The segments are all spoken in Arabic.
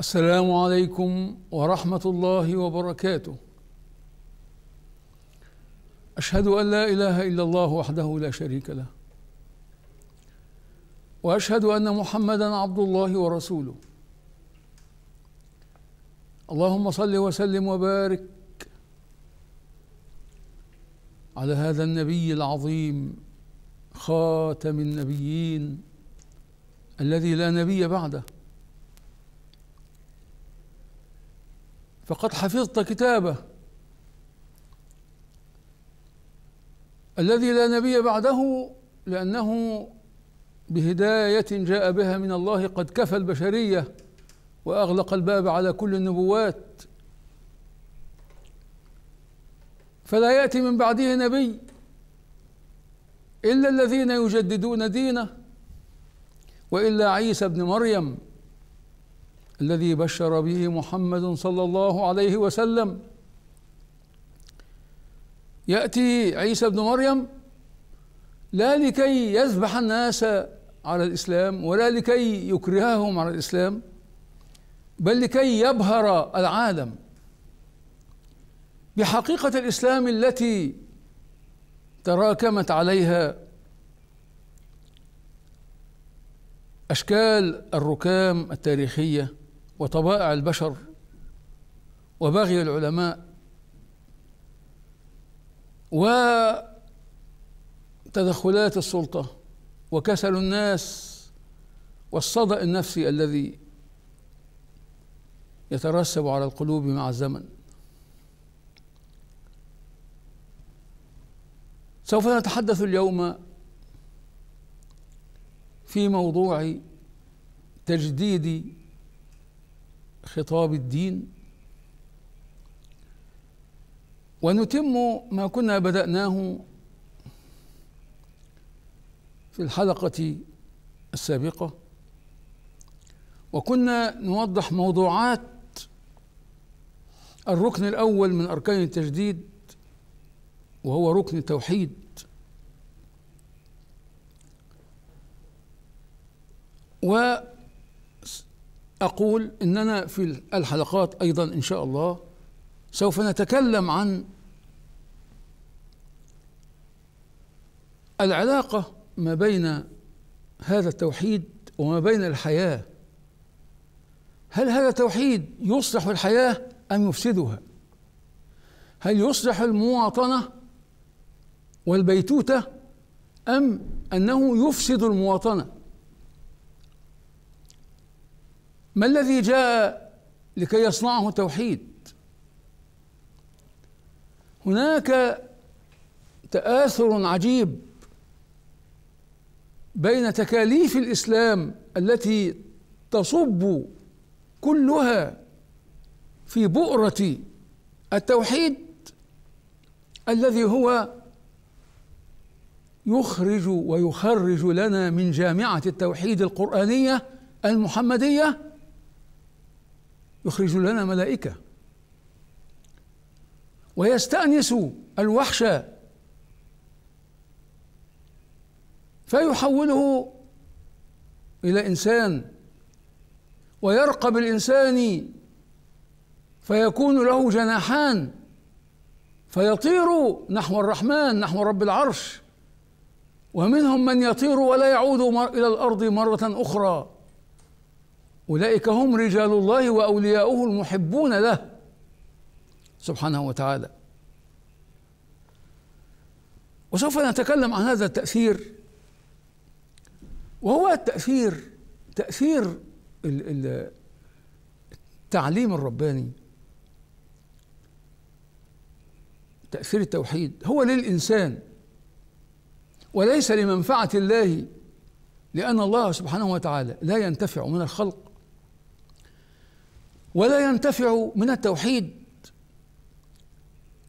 السلام عليكم ورحمة الله وبركاته أشهد أن لا إله إلا الله وحده لا شريك له وأشهد أن محمدا عبد الله ورسوله اللهم صل وسلم وبارك على هذا النبي العظيم خاتم النبيين الذي لا نبي بعده فقد حفظت كتابه الذي لا نبي بعده لأنه بهداية جاء بها من الله قد كفى البشرية وأغلق الباب على كل النبوات فلا يأتي من بعده نبي إلا الذين يجددون دينه وإلا عيسى ابن مريم الذي بشر به محمد صلى الله عليه وسلم ياتي عيسى بن مريم لا لكي يذبح الناس على الاسلام ولا لكي يكرههم على الاسلام بل لكي يبهر العالم بحقيقه الاسلام التي تراكمت عليها اشكال الركام التاريخيه وطبائع البشر وبغي العلماء وتدخلات السلطة وكسل الناس والصدأ النفسي الذي يترسب على القلوب مع الزمن سوف نتحدث اليوم في موضوع تجديد خطاب الدين ونتم ما كنا بدأناه في الحلقة السابقة وكنا نوضح موضوعات الركن الأول من أركان التجديد وهو ركن التوحيد و أقول أننا في الحلقات أيضا إن شاء الله سوف نتكلم عن العلاقة ما بين هذا التوحيد وما بين الحياة هل هذا التوحيد يصلح الحياة أم يفسدها هل يصلح المواطنة والبيتوتة أم أنه يفسد المواطنة ما الذي جاء لكي يصنعه توحيد هناك تآثر عجيب بين تكاليف الإسلام التي تصب كلها في بؤرة التوحيد الذي هو يخرج ويخرج لنا من جامعة التوحيد القرآنية المحمدية يخرج لنا ملائكة ويستأنس الوحش فيحوله إلى إنسان ويرقى بالإنسان فيكون له جناحان فيطير نحو الرحمن نحو رب العرش ومنهم من يطير ولا يعود الى الارض مره اخرى أولئك هم رجال الله وأولياؤه المحبون له سبحانه وتعالى وسوف نتكلم عن هذا التأثير وهو التأثير تأثير التعليم الرباني تأثير التوحيد هو للإنسان وليس لمنفعة الله لأن الله سبحانه وتعالى لا ينتفع من الخلق ولا ينتفع من التوحيد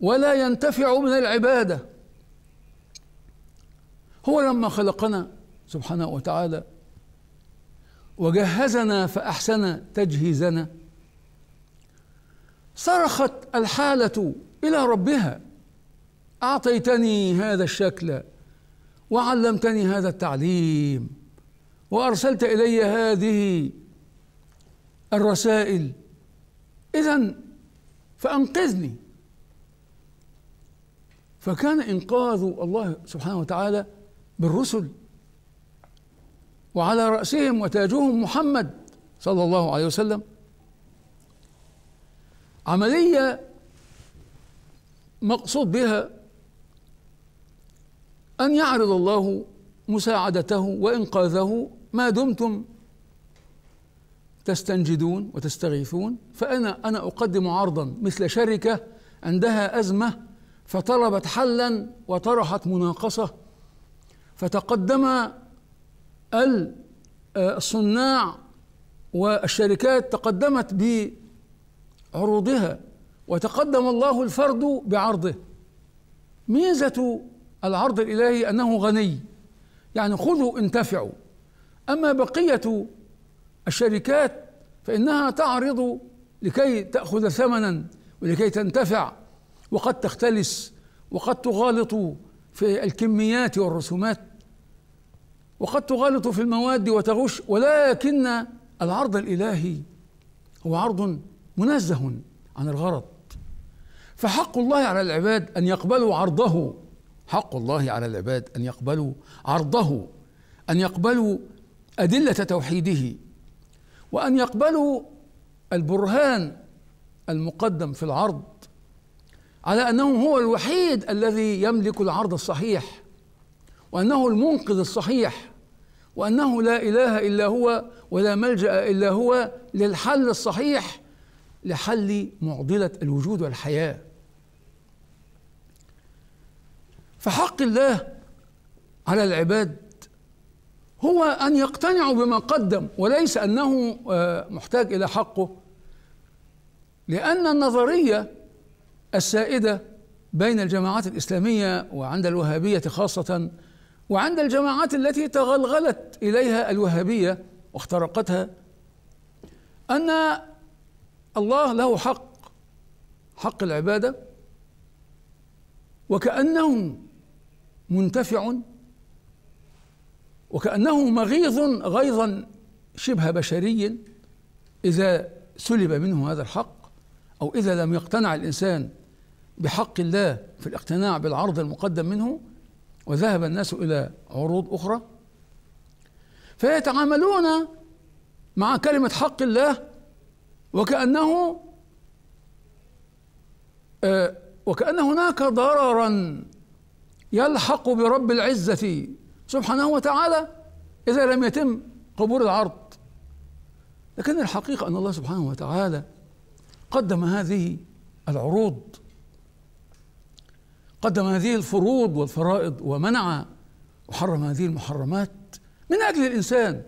ولا ينتفع من العباده هو لما خلقنا سبحانه وتعالى وجهزنا فاحسن تجهيزنا صرخت الحاله الى ربها اعطيتني هذا الشكل وعلمتني هذا التعليم وارسلت الي هذه الرسائل إذا فأنقذني فكان إنقاذ الله سبحانه وتعالى بالرسل وعلى رأسهم وتاجهم محمد صلى الله عليه وسلم عملية مقصود بها أن يعرض الله مساعدته وإنقاذه ما دمتم تستنجدون وتستغيثون فأنا أنا أقدم عرضا مثل شركة عندها أزمة فطلبت حلا وطرحت مناقصة فتقدم الصناع والشركات تقدمت بعروضها وتقدم الله الفرد بعرضه ميزة العرض الإلهي أنه غني يعني خذوا انتفعوا أما بقية الشركات فإنها تعرض لكي تأخذ ثمنا ولكي تنتفع وقد تختلس وقد تغالط في الكميات والرسومات وقد تغالط في المواد وتغش ولكن العرض الإلهي هو عرض منزه عن الغرض فحق الله على العباد أن يقبلوا عرضه حق الله على العباد أن يقبلوا عرضه أن يقبلوا أدلة توحيده وأن يقبلوا البرهان المقدم في العرض على أنه هو الوحيد الذي يملك العرض الصحيح وأنه المنقذ الصحيح وأنه لا إله إلا هو ولا ملجأ إلا هو للحل الصحيح لحل معضلة الوجود والحياة فحق الله على العباد هو أن يقتنعوا بما قدم وليس أنه آه، محتاج إلى حقه لأن النظرية السائدة بين الجماعات الإسلامية وعند الوهابية خاصة وعند الجماعات التي تغلغلت إليها الوهابية واخترقتها أن الله له حق حق العبادة وكأنه منتفع وكأنه مغيظ غيظا شبه بشري إذا سلب منه هذا الحق أو إذا لم يقتنع الإنسان بحق الله في الاقتناع بالعرض المقدم منه وذهب الناس إلى عروض أخرى فيتعاملون مع كلمة حق الله وكأنه آه، وكأن هناك ضررا يلحق برب العزة سبحانه وتعالى إذا لم يتم قبول العرض لكن الحقيقة أن الله سبحانه وتعالى قدم هذه العروض قدم هذه الفروض والفرائض ومنع وحرم هذه المحرمات من أجل الإنسان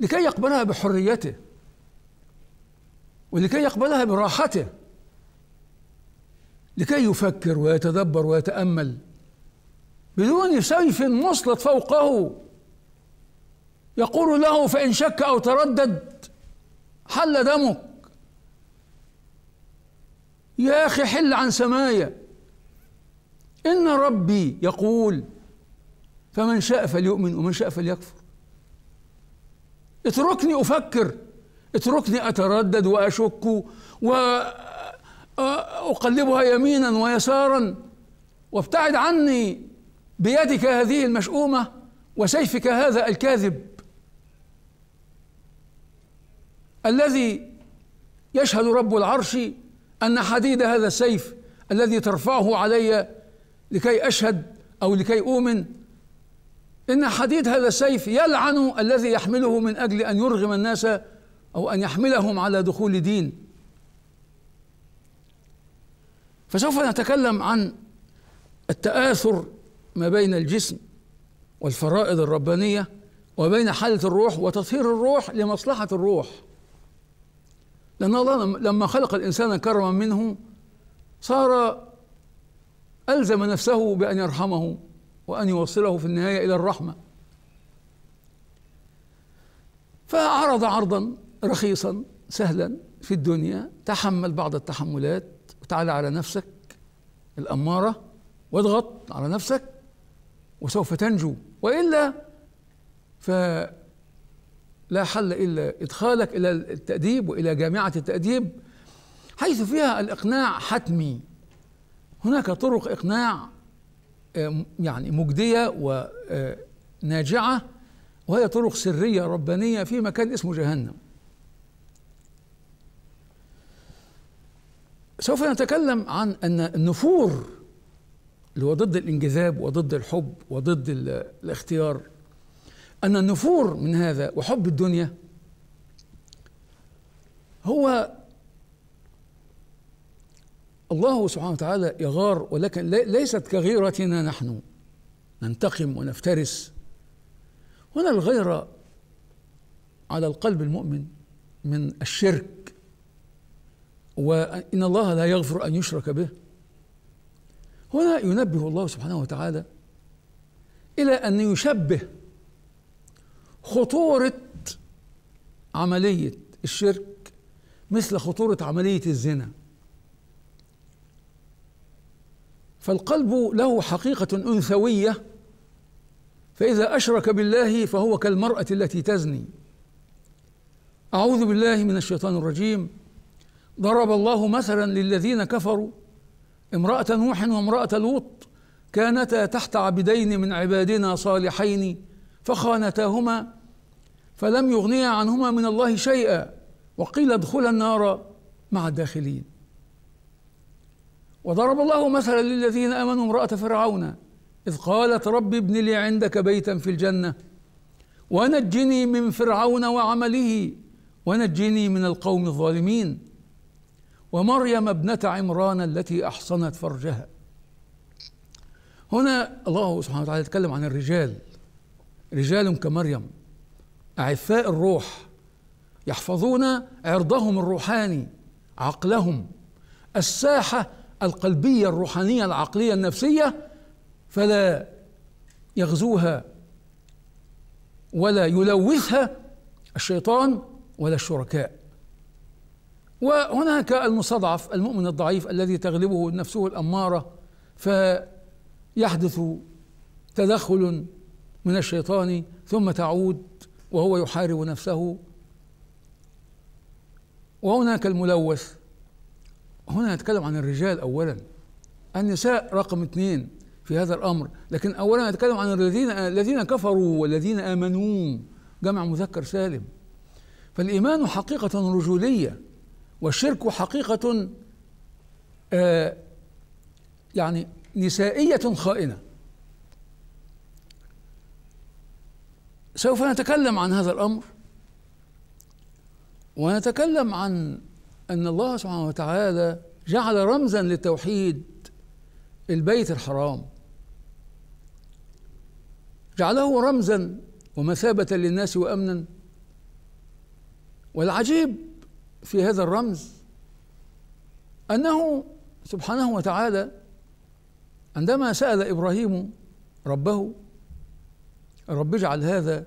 لكي يقبلها بحريته ولكي يقبلها براحته لكي يفكر ويتدبر ويتأمل بدون سيف مسلط فوقه يقول له فإن شك أو تردد حل دمك يا أخي حل عن سمايا إن ربي يقول فمن شاء فليؤمن ومن شاء فليكفر اتركني أفكر اتركني أتردد وأشك وأقلبها يمينا ويسارا وابتعد عني بيدك هذه المشؤومة وسيفك هذا الكاذب الذي يشهد رب العرش أن حديد هذا السيف الذي ترفعه علي لكي أشهد أو لكي أؤمن إن حديد هذا السيف يلعن الذي يحمله من أجل أن يرغم الناس أو أن يحملهم على دخول دين فسوف نتكلم عن التآثر ما بين الجسم والفرائض الربانيه وبين حاله الروح وتطهير الروح لمصلحه الروح لان الله لما خلق الانسان كرما منه صار الزم نفسه بان يرحمه وان يوصله في النهايه الى الرحمه فعرض عرضا رخيصا سهلا في الدنيا تحمل بعض التحملات وتعالى على نفسك الأمارة واضغط على نفسك وسوف تنجو والا فلا حل الا ادخالك الى التاديب والى جامعه التاديب حيث فيها الاقناع حتمي هناك طرق اقناع يعني مجديه وناجعه آه، وهي طرق سريه ربانيه في مكان اسمه جهنم سوف نتكلم عن ان النفور اللي هو ضد الانجذاب وضد الحب وضد الاختيار أن النفور من هذا وحب الدنيا هو الله سبحانه وتعالى يغار ولكن ليست كغيرتنا نحن ننتقم ونفترس هنا الغيرة على القلب المؤمن من الشرك وإن الله لا يغفر أن يشرك به هنا ينبه الله سبحانه وتعالى إلى أن يشبه خطورة عملية الشرك مثل خطورة عملية الزنا فالقلب له حقيقة أنثوية فإذا أشرك بالله فهو كالمرأة التي تزني أعوذ بالله من الشيطان الرجيم ضرب الله مثلا للذين كفروا امرأة نوح وامرأة لوط كانتا تحت عبدين من عبادنا صالحين فخانتاهما فلم يغنيا عنهما من الله شيئا وقيل ادخلا النار مع الداخلين وضرب الله مثلا للذين امنوا امراه فرعون اذ قالت رب ابن لي عندك بيتا في الجنه ونجني من فرعون وعمله ونجني من القوم الظالمين ومريم ابنة عمران التي أحصنت فرجها هنا الله سبحانه وتعالى يتكلم عن الرجال رجال كمريم أعفاء الروح يحفظون عرضهم الروحاني عقلهم الساحة القلبية الروحانية العقلية النفسية فلا يغزوها ولا يلوثها الشيطان ولا الشركاء وهناك المستضعف المؤمن الضعيف الذي تغلبه نفسه الأمارة فيحدث تدخل من الشيطان ثم تعود وهو يحارب نفسه وهناك الملوث هنا نتكلم عن الرجال أولا النساء رقم اثنين في هذا الأمر لكن أولا نتكلم عن الذين الذين كفروا والذين آمنوا جمع مذكر سالم فالإيمان حقيقة رجولية والشرك حقيقة آه يعني نسائية خائنة سوف نتكلم عن هذا الأمر ونتكلم عن أن الله سبحانه وتعالى جعل رمزا للتوحيد البيت الحرام جعله رمزا ومثابة للناس وأمنا والعجيب في هذا الرمز انه سبحانه وتعالى عندما سال ابراهيم ربه رب اجعل هذا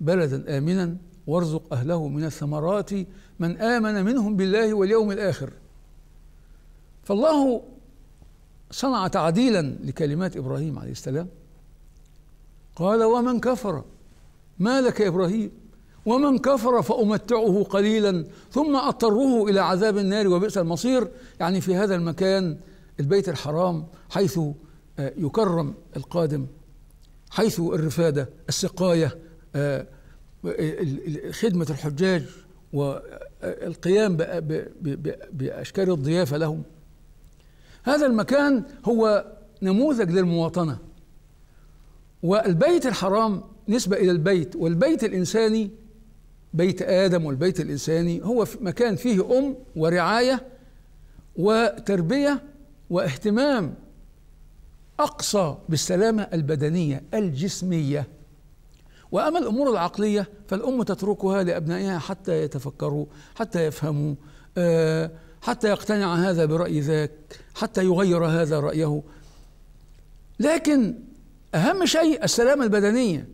بلدا امنا وارزق اهله من الثمرات من امن منهم بالله واليوم الاخر فالله صنع تعديلا لكلمات ابراهيم عليه السلام قال ومن كفر ما لك يا ابراهيم ومن كفر فأمتعه قليلا ثم أضطره إلى عذاب النار وبئس المصير يعني في هذا المكان البيت الحرام حيث آه، يكرم القادم حيث الرفادة السقاية آه، خدمة الحجاج والقيام آه، بأشكال الضيافة لهم هذا المكان هو نموذج للمواطنة والبيت الحرام نسبة إلى البيت والبيت الإنساني بيت آدم والبيت الإنساني هو مكان فيه أم ورعاية وتربية واهتمام أقصى بالسلامة البدنية الجسمية وأما الأمور العقلية فالأم تتركها لأبنائها حتى يتفكروا حتى يفهموا آه، حتى يقتنع هذا برأي ذاك حتى يغير هذا رأيه لكن أهم شيء السلامة البدنية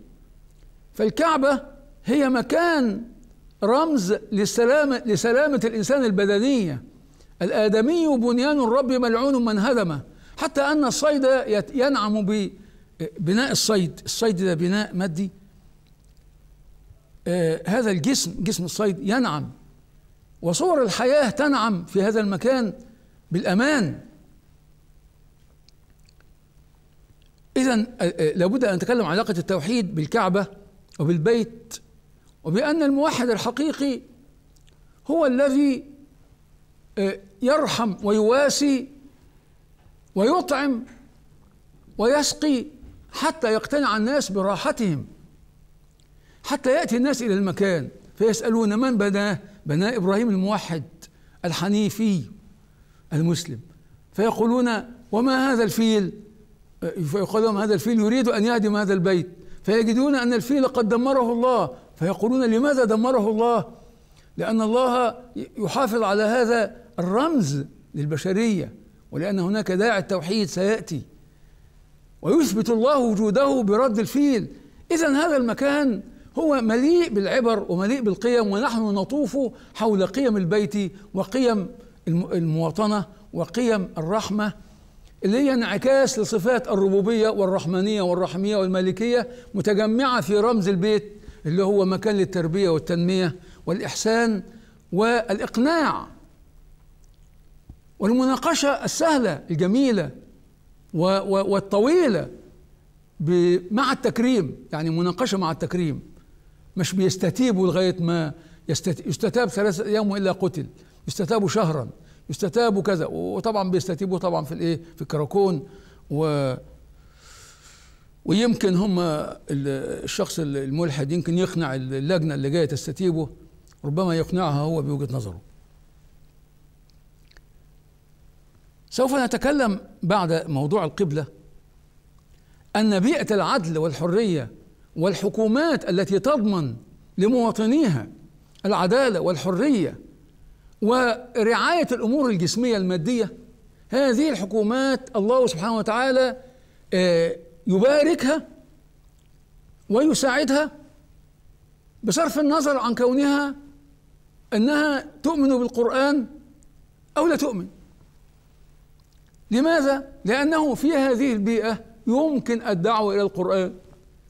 فالكعبة هي مكان رمز للسلامة لسلامة الإنسان البدنية الآدمي بنيان الرب ملعون من هدم حتى أن الصيد ينعم ببناء الصيد الصيد ده بناء مادي آه، هذا الجسم جسم الصيد ينعم وصور الحياة تنعم في هذا المكان بالأمان إذا آه، آه، لابد أن نتكلم عن علاقة التوحيد بالكعبة وبالبيت وبأن الموحد الحقيقي هو الذي آه، يرحم ويواسي ويطعم ويسقي حتى يقتنع الناس براحتهم حتى يأتي الناس إلى المكان فيسألون من بناه بناه إبراهيم الموحد الحنيفي المسلم فيقولون وما هذا الفيل آه، فيقول لهم هذا الفيل يريد أن يهدم هذا البيت فيجدون أن الفيل قد دمره الله فيقولون لماذا دمره الله لأن الله يحافظ على هذا الرمز للبشرية ولأن هناك داعي التوحيد سيأتي ويثبت الله وجوده برد الفيل إذا هذا المكان هو مليء بالعبر ومليء بالقيم ونحن نطوف حول قيم البيت وقيم المواطنة وقيم الرحمة اللي هي انعكاس لصفات الربوبية والرحمانية والرحمية والمالكية متجمعة في رمز البيت اللي هو مكان للتربية والتنمية والإحسان والإقناع والمناقشة السهلة الجميلة والطويلة مع التكريم يعني مناقشة مع التكريم مش بيستتيبوا لغاية ما يستتاب ثلاثة أيام والا قتل يستتابوا شهرا يستتابوا كذا وطبعا بيستتيبوا طبعا في الايه في الكراكون و ويمكن هم الشخص الملحد يمكن يقنع اللجنة اللي جاية تستتيبه ربما يقنعها هو بوجهة نظره سوف نتكلم بعد موضوع القبلة أن بيئة العدل والحرية والحكومات التي تضمن لمواطنيها العدالة والحرية ورعاية الأمور الجسمية المادية هذه الحكومات الله سبحانه وتعالى آه، يباركها ويساعدها بصرف النظر عن كونها انها تؤمن بالقران او لا تؤمن لماذا لانه في هذه البيئه يمكن الدعوه الى القران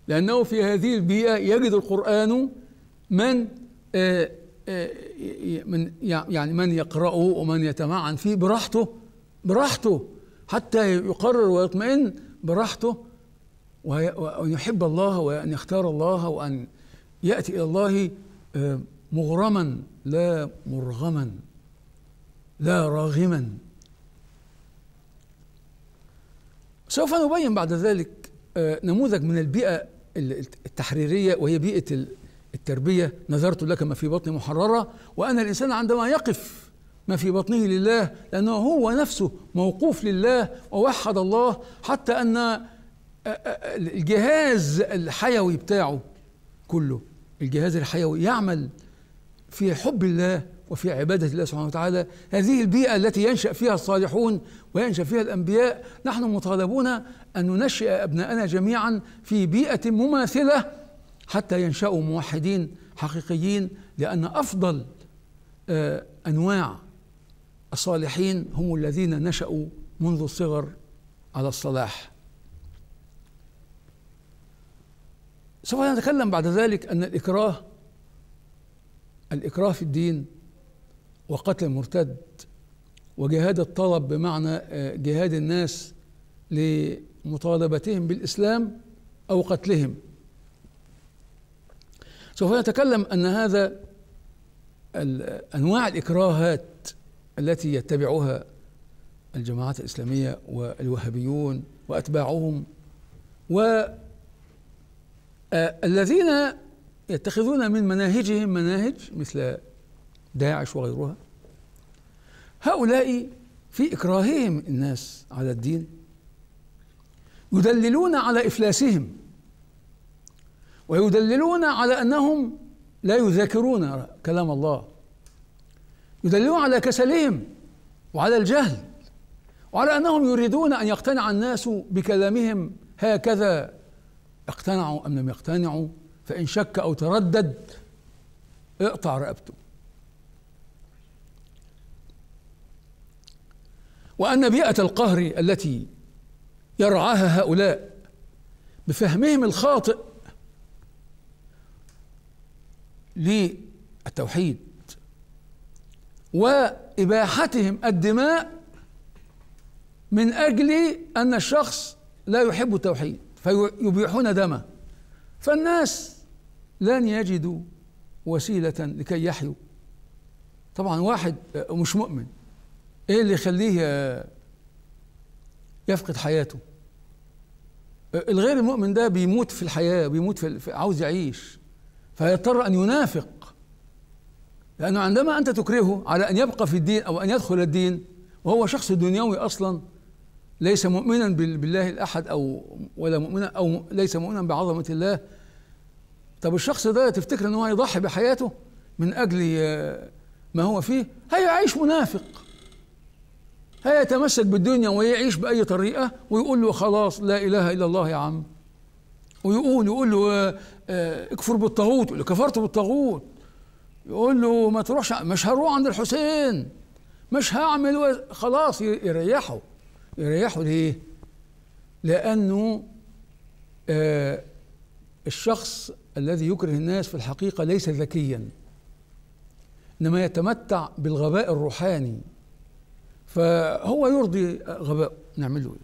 لانه في هذه البيئه يجد القران من آه، آه، من يعني من يقرأه ومن يتمعن فيه براحته براحته حتى يقرر ويطمئن براحته وأن يحب الله وأن يختار الله وأن يأتي إلى الله آه، مغرما لا مرغما لا راغما سوف نبين بعد ذلك آه، نموذج من البيئة التحريرية وهي بيئة التربية نذرت لك ما في بطني محررة وأن الإنسان عندما يقف ما في بطنه لله لأنه هو نفسه موقوف لله ووحد الله حتى أن الجهاز الحيوي بتاعه كله الجهاز الحيوي يعمل في حب الله وفي عبادة الله سبحانه وتعالى هذه البيئة التي ينشأ فيها الصالحون وينشأ فيها الأنبياء نحن مطالبون أن ننشئ أبناءنا جميعا في بيئة مماثلة حتى ينشأوا موحدين حقيقيين لأن أفضل آه، أنواع الصالحين هم الذين نشأوا منذ الصغر على الصلاح سوف نتكلم بعد ذلك أن الإكراه الإكراه في الدين وقتل المرتد وجهاد الطلب بمعنى آه، جهاد الناس لمطالبتهم بالإسلام أو قتلهم سوف نتكلم أن هذا أنواع الإكراهات التي يتبعها الجماعات الإسلامية والوهابيون وأتباعهم و آه، الذين يتخذون من مناهجهم مناهج مثل داعش وغيرها هؤلاء في إكراههم الناس على الدين يدللون على إفلاسهم ويدللون على أنهم لا يذاكرون كلام الله يدللون على كسلهم وعلى الجهل وعلى أنهم يريدون أن يقتنع الناس بكلامهم هكذا اقتنعوا أم لم يقتنعوا فإن شك أو تردد اقطع رقبته وأن بيئة القهر التي يرعاها هؤلاء بفهمهم الخاطئ للتوحيد وإباحتهم الدماء من أجل أن الشخص لا يحب التوحيد فيبيحون دمه فالناس لن يجدوا وسيلة لكي يحيوا طبعا واحد مش مؤمن ايه اللي يخليه يفقد حياته الغير المؤمن ده بيموت في الحياة بيموت في عاوز يعيش فيضطر أن ينافق لأنه عندما أنت تكرهه على أن يبقى في الدين أو أن يدخل الدين وهو شخص دنيوي أصلا ليس مؤمنا بالله الأحد أو ولا مؤمنا أو ليس مؤمنا بعظمة الله طب الشخص ده تفتكر ان هو هيضحي بحياته من اجل آه، ما هو فيه هيعيش منافق هيتمسك بالدنيا ويعيش باي طريقه ويقول له خلاص لا اله الا الله يا عم ويقول يقول له آه، آه، اكفر بالطاغوت يقول له كفرت بالطاغوت يقول له ما تروحش مش هروح عند الحسين مش هعمل خلاص يريحه يريحوا ليه؟ لأنه آه الشخص الذي يكره الناس في الحقيقة ليس ذكيا إنما يتمتع بالغباء الروحاني فهو يرضي غباء نعمله إيه؟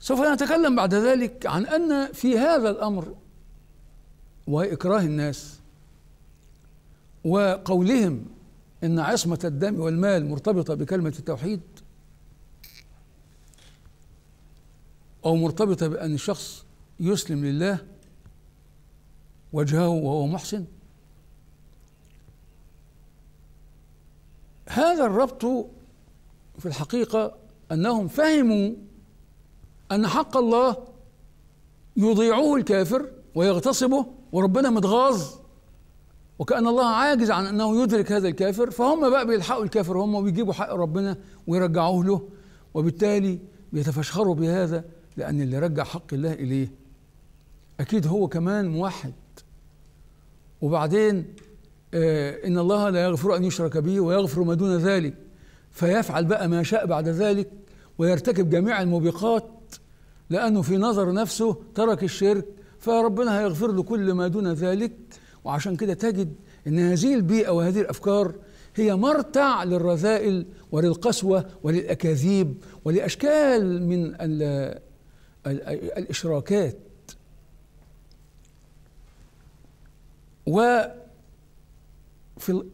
سوف نتكلم بعد ذلك عن أن في هذا الأمر وإكراه الناس وقولهم إن عصمة الدم والمال مرتبطة بكلمة التوحيد أو مرتبطة بأن الشخص يسلم لله وجهه وهو محسن هذا الربط في الحقيقة أنهم فهموا أن حق الله يضيعه الكافر ويغتصبه وربنا متغاظ وكأن الله عاجز عن أنه يدرك هذا الكافر فهم بقى بيلحقوا الكافر هم وبيجيبوا حق ربنا ويرجعوه له وبالتالي بيتفشخروا بهذا لأن اللي رجع حق الله إليه أكيد هو كمان موحد وبعدين آه إن الله لا يغفر أن يشرك به ويغفر ما دون ذلك فيفعل بقى ما شاء بعد ذلك ويرتكب جميع الموبقات لأنه في نظر نفسه ترك الشرك فربنا هيغفر له كل ما دون ذلك وعشان كده تجد ان هذه البيئه وهذه الافكار هي مرتع للرذائل وللقسوه وللاكاذيب ولاشكال من الإشراكات وفي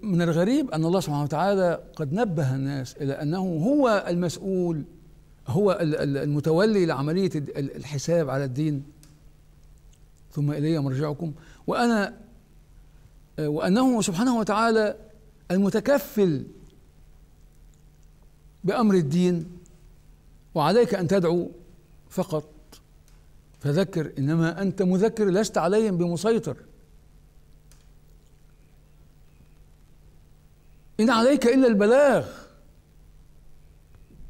من الغريب أن الله سبحانه وتعالى قد نبه الناس إلى أنه هو المسؤول هو المتولي لعملية الحساب على الدين ثم إلي مرجعكم وأنا وأنه سبحانه وتعالى المتكفل بأمر الدين وعليك أن تدعو فقط فذكر انما انت مذكر لست عليهم بمسيطر ان عليك الا البلاغ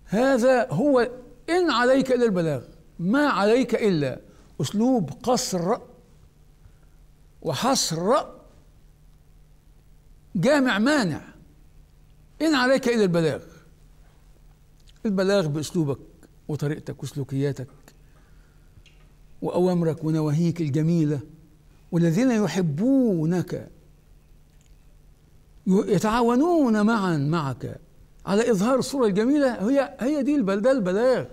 هذا هو ان عليك الا البلاغ ما عليك الا اسلوب قصر وحصر جامع مانع ان عليك الا البلاغ البلاغ باسلوبك وطريقتك وسلوكياتك وأوامرك ونواهيك الجميلة والذين يحبونك يتعاونون معا معك على إظهار الصورة الجميلة هي هي دي البلدة البلاغ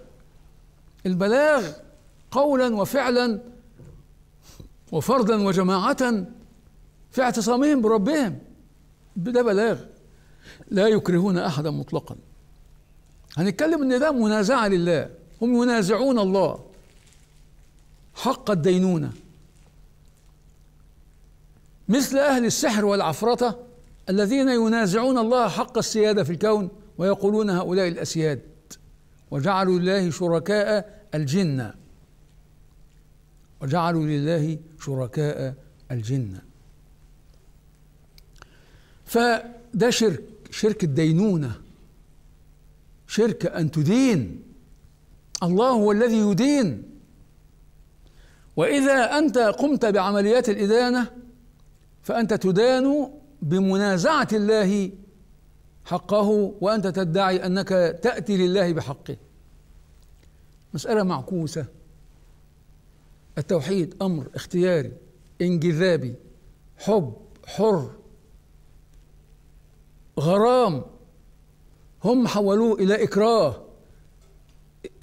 البلاغ قولا وفعلا وفردا وجماعة في اعتصامهم بربهم ده بلاغ لا يكرهون أحدا مطلقا هنتكلم ان ده منازعة لله هم ينازعون الله حق الدينونة مثل أهل السحر والعفرطة الذين ينازعون الله حق السيادة في الكون ويقولون هؤلاء الأسياد وجعلوا لله شركاء الجنة وجعلوا لله شركاء الجنة فده شرك شرك الدينونة شرك أن تدين الله هو الذي يدين وإذا أنت قمت بعمليات الإدانة فأنت تدان بمنازعة الله حقه وأنت تدعي أنك تأتي لله بحقه مسألة معكوسة التوحيد أمر اختياري انجذابي حب حر غرام هم حولوه إلى إكراه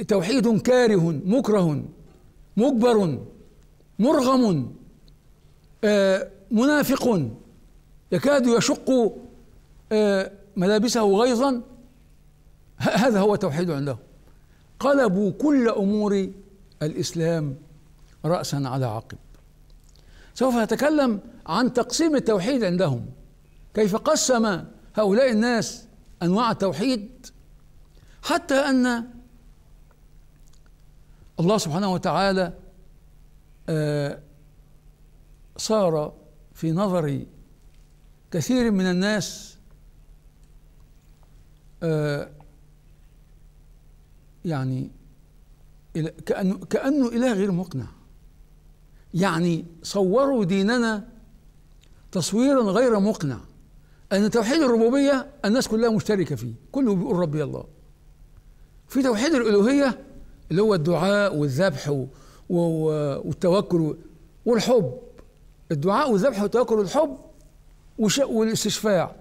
توحيد كاره مكره مجبر مرغم آه، منافق يكاد يشق آه، ملابسه غيظا هذا هو توحيد عندهم قلبوا كل امور الاسلام راسا على عقب سوف نتكلم عن تقسيم التوحيد عندهم كيف قسم هؤلاء الناس انواع التوحيد حتى ان الله سبحانه وتعالى آه، صار في نظري كثير من الناس آه، يعني كأنه, كأنه إله غير مقنع يعني صوروا ديننا تصويرا غير مقنع أن توحيد الربوبية الناس كلها مشتركة فيه كله بيقول ربي الله في توحيد الألوهية اللي هو الدعاء والذبح والتوكل والحب الدعاء والذبح والتوكل والحب والاستشفاع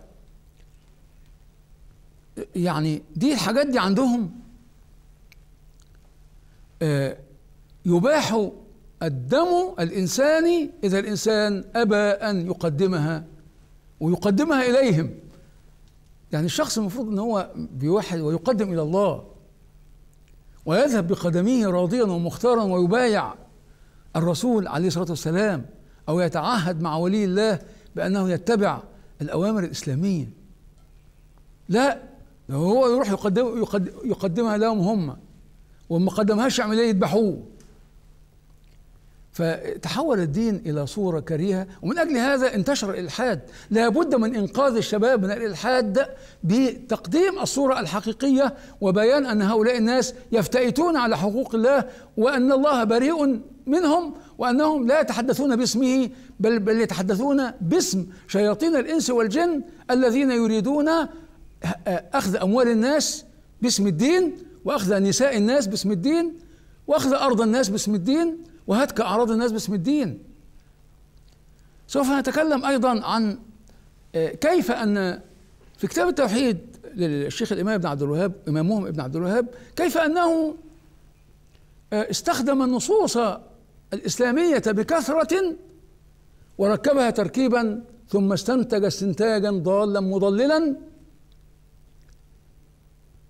يعني دي الحاجات دي عندهم آه، يباح الدم الإنساني إذا الإنسان أبى أن يقدمها ويقدمها إليهم يعني الشخص المفروض أن هو بيوحد ويقدم إلى الله ويذهب بقدميه راضيا ومختارا ويبايع الرسول عليه الصلاه والسلام او يتعهد مع ولي الله بانه يتبع الاوامر الاسلاميه لا هو يروح يقدم يقدم يقدمها لهم هم وما قدمهاش يعمل ايه يذبحوه فتحول الدين إلى صورة كريهة ومن أجل هذا انتشر الإلحاد لا بد من إنقاذ الشباب من الإلحاد بتقديم الصورة الحقيقية وبيان أن هؤلاء الناس يفتئتون على حقوق الله وأن الله بريء منهم وأنهم لا يتحدثون باسمه بل, بل يتحدثون باسم شياطين الإنس والجن الذين يريدون أخذ أموال الناس باسم الدين وأخذ نساء الناس باسم الدين وأخذ أرض الناس باسم الدين وهتك أعراض الناس باسم الدين سوف نتكلم أيضا عن آه، كيف أن في كتاب التوحيد للشيخ الإمام ابن عبد الوهاب إمامهم ابن عبد الوهاب كيف أنه آه، استخدم النصوص الإسلامية بكثرة وركبها تركيبا ثم استنتج استنتاجا ضالا مضللا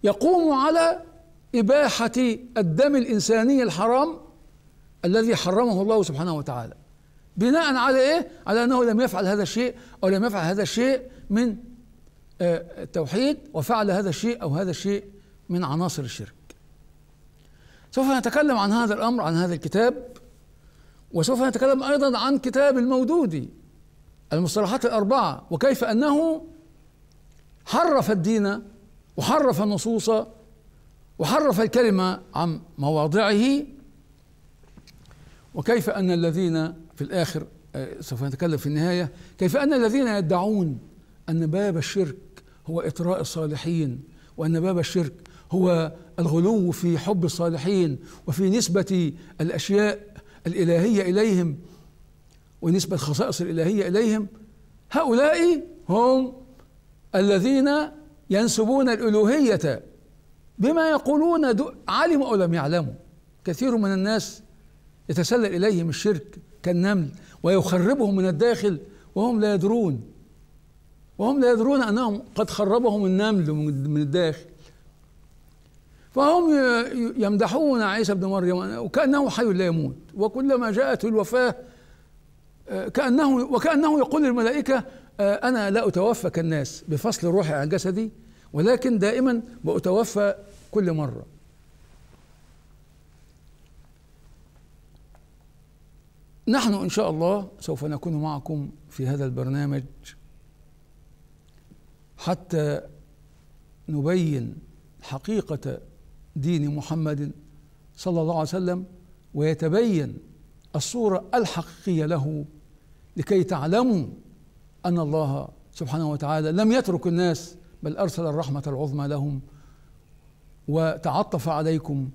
يقوم على إباحة الدم الإنساني الحرام الذي حرمه الله سبحانه وتعالى بناء على ايه؟ على انه لم يفعل هذا الشيء او لم يفعل هذا الشيء من آه، التوحيد وفعل هذا الشيء او هذا الشيء من عناصر الشرك. سوف نتكلم عن هذا الامر عن هذا الكتاب وسوف نتكلم ايضا عن كتاب المودودي المصطلحات الاربعه وكيف انه حرف الدين وحرف النصوص وحرف الكلمه عن مواضعه وكيف أن الذين في الآخر آه، سوف نتكلم في النهاية كيف أن الذين يدعون أن باب الشرك هو إطراء الصالحين وأن باب الشرك هو الغلو في حب الصالحين وفي نسبة الأشياء الإلهية إليهم ونسبة الخصائص الإلهية إليهم هؤلاء هم الذين ينسبون الألوهية بما يقولون علموا أو لم يعلموا كثير من الناس يتسلل إليهم الشرك كالنمل ويخربهم من الداخل وهم لا يدرون وهم لا يدرون أنهم قد خربهم النمل من الداخل فهم يمدحون عيسى ابن مريم وكأنه حي لا يموت وكلما جاءت الوفاة آه، كأنه وكأنه يقول للملائكة آه، أنا لا أتوفى كالناس بفصل روحي عن جسدي ولكن دائما بأتوفى كل مرة نحن إن شاء الله سوف نكون معكم في هذا البرنامج حتى نبين حقيقة دين محمد صلى الله عليه وسلم ويتبين الصورة الحقيقية له لكي تعلموا أن الله سبحانه وتعالى لم يترك الناس بل أرسل الرحمة العظمى لهم وتعطف عليكم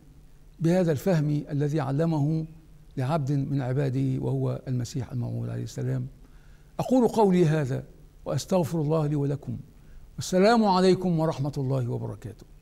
بهذا الفهم الذي علمه لعبد من عباده وهو المسيح الموعود عليه السلام أقول قولي هذا وأستغفر الله لي ولكم والسلام عليكم ورحمة الله وبركاته